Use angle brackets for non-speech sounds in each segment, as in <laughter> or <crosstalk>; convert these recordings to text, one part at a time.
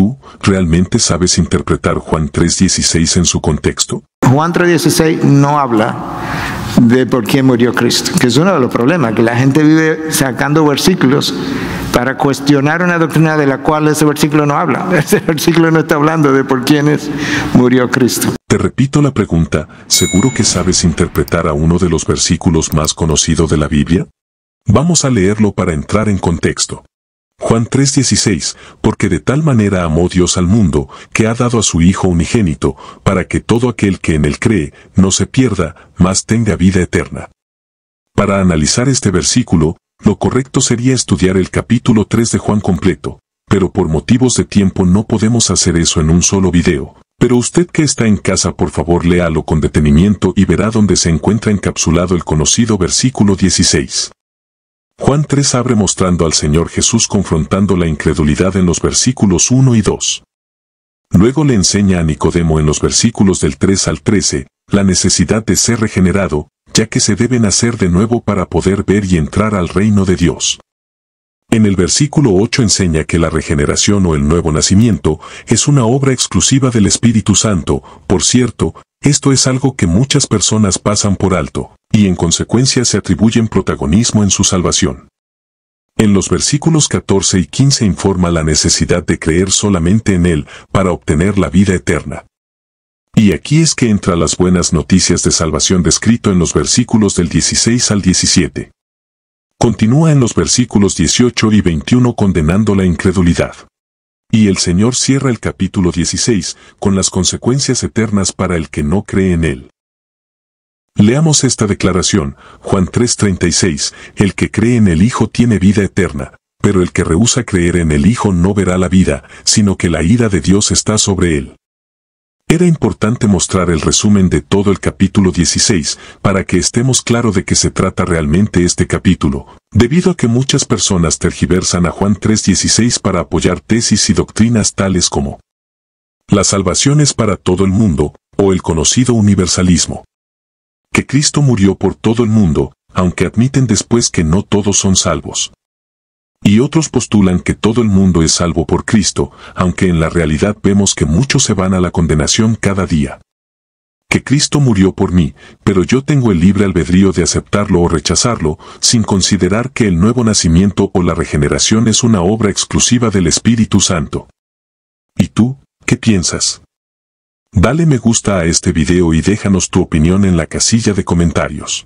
tú realmente sabes interpretar Juan 3.16 en su contexto? Juan 3.16 no habla de por quién murió Cristo, que es uno de los problemas, que la gente vive sacando versículos para cuestionar una doctrina de la cual ese versículo no habla. <laughs> Ese versículo no está hablando de por quién murió Cristo. Te repito la pregunta, ¿seguro que sabes interpretar a uno de los versículos más conocidos de la Biblia? Vamos a leerlo para entrar en contexto. Juan 3:16, porque de tal manera amó Dios al mundo, que ha dado a su Hijo unigénito, para que todo aquel que en él cree, no se pierda, mas tenga vida eterna. Para analizar este versículo, lo correcto sería estudiar el capítulo 3 de Juan completo, pero por motivos de tiempo no podemos hacer eso en un solo video. Pero usted que está en casa por favor léalo con detenimiento y verá dónde se encuentra encapsulado el conocido versículo 16. Juan 3 abre mostrando al Señor Jesús confrontando la incredulidad en los versículos 1 y 2. Luego le enseña a Nicodemo en los versículos del 3 al 13 la necesidad de ser regenerado, ya que se debe nacer de nuevo para poder ver y entrar al reino de Dios. En el versículo 8 enseña que la regeneración o el nuevo nacimiento es una obra exclusiva del Espíritu Santo, por cierto, esto es algo que muchas personas pasan por alto y en consecuencia se atribuyen protagonismo en su salvación. En los versículos 14 y 15 informa la necesidad de creer solamente en Él para obtener la vida eterna. Y aquí es que entra las buenas noticias de salvación descrito en los versículos del 16 al 17. Continúa en los versículos 18 y 21 condenando la incredulidad. Y el Señor cierra el capítulo 16 con las consecuencias eternas para el que no cree en Él. Leamos esta declaración, Juan 3:36, el que cree en el Hijo tiene vida eterna, pero el que rehúsa creer en el Hijo no verá la vida, sino que la ira de Dios está sobre él. Era importante mostrar el resumen de todo el capítulo 16 para que estemos claro de qué se trata realmente este capítulo, debido a que muchas personas tergiversan a Juan 3:16 para apoyar tesis y doctrinas tales como la salvación es para todo el mundo, o el conocido universalismo. Cristo murió por todo el mundo, aunque admiten después que no todos son salvos. Y otros postulan que todo el mundo es salvo por Cristo, aunque en la realidad vemos que muchos se van a la condenación cada día. Que Cristo murió por mí, pero yo tengo el libre albedrío de aceptarlo o rechazarlo, sin considerar que el nuevo nacimiento o la regeneración es una obra exclusiva del Espíritu Santo. ¿Y tú, qué piensas? Dale me gusta a este video y déjanos tu opinión en la casilla de comentarios.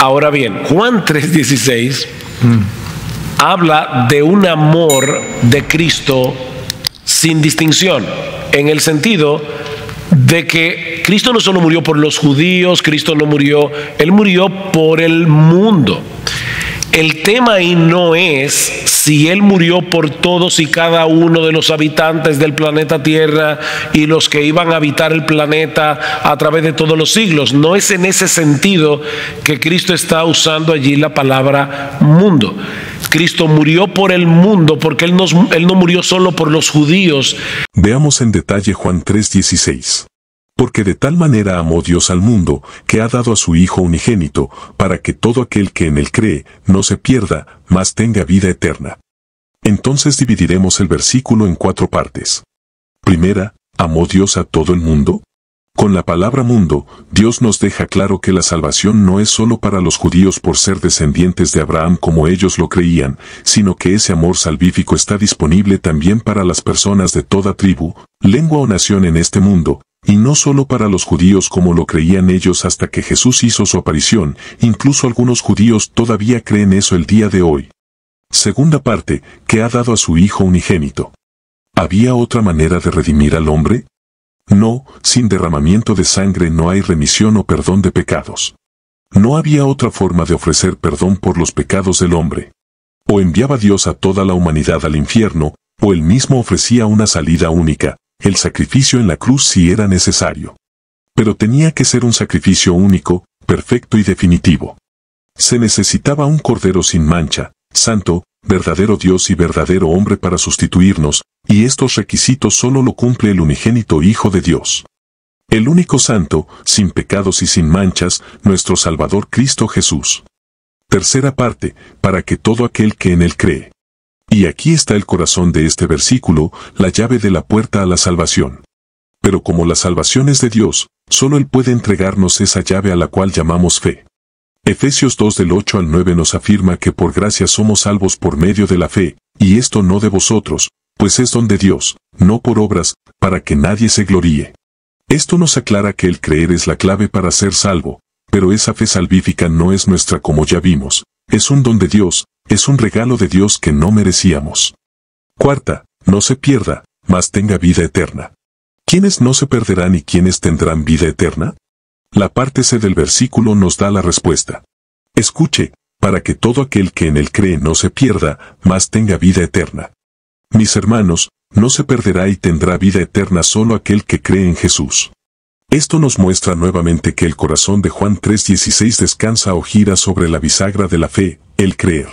Ahora bien, Juan 3:16 mm, habla de un amor de Cristo sin distinción, en el sentido de que Cristo no solo murió por los judíos, Cristo no murió, Él murió por el mundo. El tema ahí no es si Él murió por todos y cada uno de los habitantes del planeta Tierra y los que iban a habitar el planeta a través de todos los siglos. No es en ese sentido que Cristo está usando allí la palabra mundo. Cristo murió por el mundo porque Él, él no murió solo por los judíos. Veamos en detalle Juan 3:16. Porque de tal manera amó Dios al mundo, que ha dado a su Hijo unigénito, para que todo aquel que en él cree, no se pierda, mas tenga vida eterna. Entonces dividiremos el versículo en cuatro partes. Primera, ¿amó Dios a todo el mundo? Con la palabra mundo, Dios nos deja claro que la salvación no es sólo para los judíos por ser descendientes de Abraham como ellos lo creían, sino que ese amor salvífico está disponible también para las personas de toda tribu, lengua o nación en este mundo, y no solo para los judíos como lo creían ellos hasta que Jesús hizo su aparición, incluso algunos judíos todavía creen eso el día de hoy. Segunda parte, que ha dado a su Hijo unigénito. ¿Había otra manera de redimir al hombre? No, sin derramamiento de sangre no hay remisión o perdón de pecados. No había otra forma de ofrecer perdón por los pecados del hombre. O enviaba Dios a toda la humanidad al infierno, o él mismo ofrecía una salida única, el sacrificio en la cruz sí era necesario. Pero tenía que ser un sacrificio único, perfecto y definitivo. Se necesitaba un cordero sin mancha, santo, verdadero Dios y verdadero hombre para sustituirnos, y estos requisitos solo lo cumple el unigénito Hijo de Dios. El único santo, sin pecados y sin manchas, nuestro Salvador Cristo Jesús. Tercera parte, para que todo aquel que en él cree y aquí está el corazón de este versículo, la llave de la puerta a la salvación. Pero como la salvación es de Dios, solo Él puede entregarnos esa llave a la cual llamamos fe. Efesios 2 del 8 al 9 nos afirma que por gracia somos salvos por medio de la fe, y esto no de vosotros, pues es don de Dios, no por obras, para que nadie se gloríe. Esto nos aclara que el creer es la clave para ser salvo, pero esa fe salvífica no es nuestra como ya vimos, es un don de Dios, es un regalo de Dios que no merecíamos. Cuarta, no se pierda, mas tenga vida eterna. ¿Quiénes no se perderán y quiénes tendrán vida eterna? La parte C del versículo nos da la respuesta. Escuche, para que todo aquel que en él cree no se pierda, mas tenga vida eterna. Mis hermanos, no se perderá y tendrá vida eterna solo aquel que cree en Jesús. Esto nos muestra nuevamente que el corazón de Juan 3:16 descansa o gira sobre la bisagra de la fe, el creer.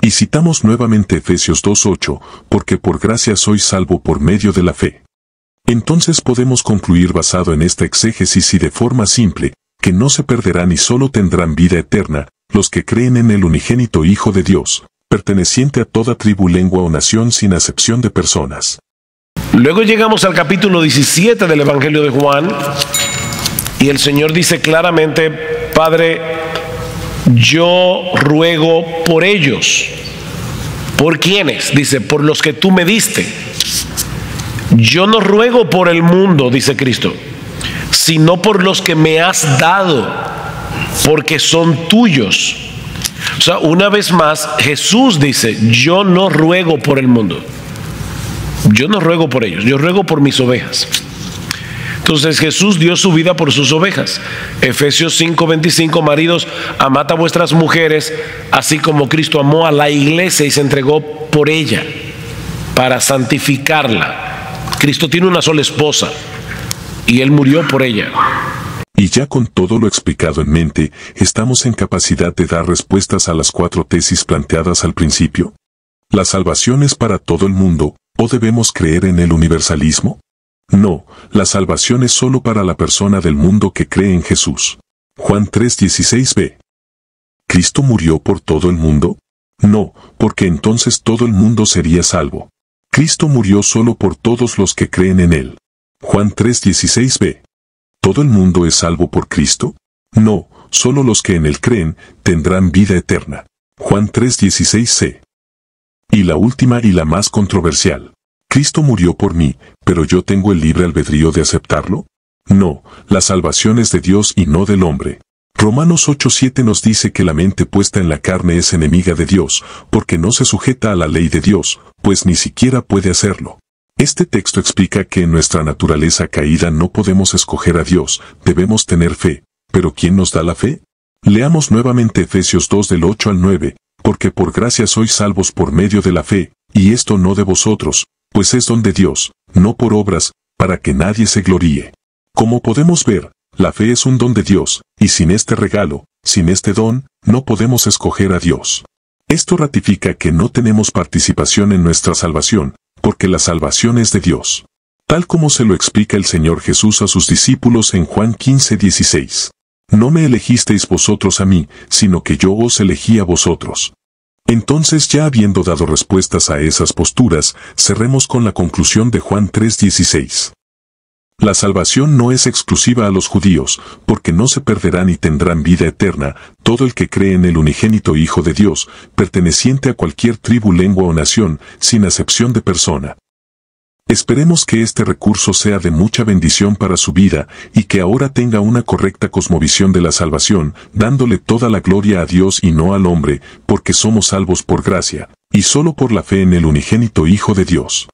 Y citamos nuevamente Efesios 2.8, porque por gracia soy salvo por medio de la fe. Entonces podemos concluir basado en esta exégesis y de forma simple, que no se perderán y solo tendrán vida eterna, los que creen en el unigénito Hijo de Dios, perteneciente a toda tribu, lengua o nación sin acepción de personas. Luego llegamos al capítulo 17 del Evangelio de Juan, y el Señor dice claramente, Padre, yo ruego por ellos. ¿Por quiénes? Dice, por los que tú me diste. Yo no ruego por el mundo, dice Cristo, sino por los que me has dado, porque son tuyos. O sea, una vez más, Jesús dice, yo no ruego por el mundo. Yo no ruego por ellos, yo ruego por mis ovejas. Entonces Jesús dio su vida por sus ovejas. Efesios 5:25, maridos, amad a vuestras mujeres, así como Cristo amó a la iglesia y se entregó por ella, para santificarla. Cristo tiene una sola esposa y él murió por ella. Y ya con todo lo explicado en mente, estamos en capacidad de dar respuestas a las cuatro tesis planteadas al principio. ¿La salvación es para todo el mundo, o debemos creer en el universalismo? No, la salvación es solo para la persona del mundo que cree en Jesús. Juan 3:16b. ¿Cristo murió por todo el mundo? No, porque entonces todo el mundo sería salvo. Cristo murió solo por todos los que creen en Él. Juan 3:16b. ¿Todo el mundo es salvo por Cristo? No, solo los que en Él creen tendrán vida eterna. Juan 3:16c. Y la última y la más controversial. Cristo murió por mí, pero yo tengo el libre albedrío de aceptarlo? No, la salvación es de Dios y no del hombre. Romanos 8:7 nos dice que la mente puesta en la carne es enemiga de Dios, porque no se sujeta a la ley de Dios, pues ni siquiera puede hacerlo. Este texto explica que en nuestra naturaleza caída no podemos escoger a Dios, debemos tener fe. ¿Pero quién nos da la fe? Leamos nuevamente Efesios 2 del 8 al 9, porque por gracia sois salvos por medio de la fe, y esto no de vosotros, pues es don de Dios, no por obras, para que nadie se gloríe. Como podemos ver, la fe es un don de Dios, y sin este regalo, sin este don, no podemos escoger a Dios. Esto ratifica que no tenemos participación en nuestra salvación, porque la salvación es de Dios. Tal como se lo explica el Señor Jesús a sus discípulos en Juan 15:16. No me elegisteis vosotros a mí, sino que yo os elegí a vosotros. Entonces ya habiendo dado respuestas a esas posturas, cerremos con la conclusión de Juan 3:16. La salvación no es exclusiva a los judíos, porque no se perderán y tendrán vida eterna, todo el que cree en el unigénito Hijo de Dios, perteneciente a cualquier tribu, lengua o nación, sin acepción de persona. Esperemos que este recurso sea de mucha bendición para su vida y que ahora tenga una correcta cosmovisión de la salvación, dándole toda la gloria a Dios y no al hombre, porque somos salvos por gracia, y solo por la fe en el unigénito Hijo de Dios.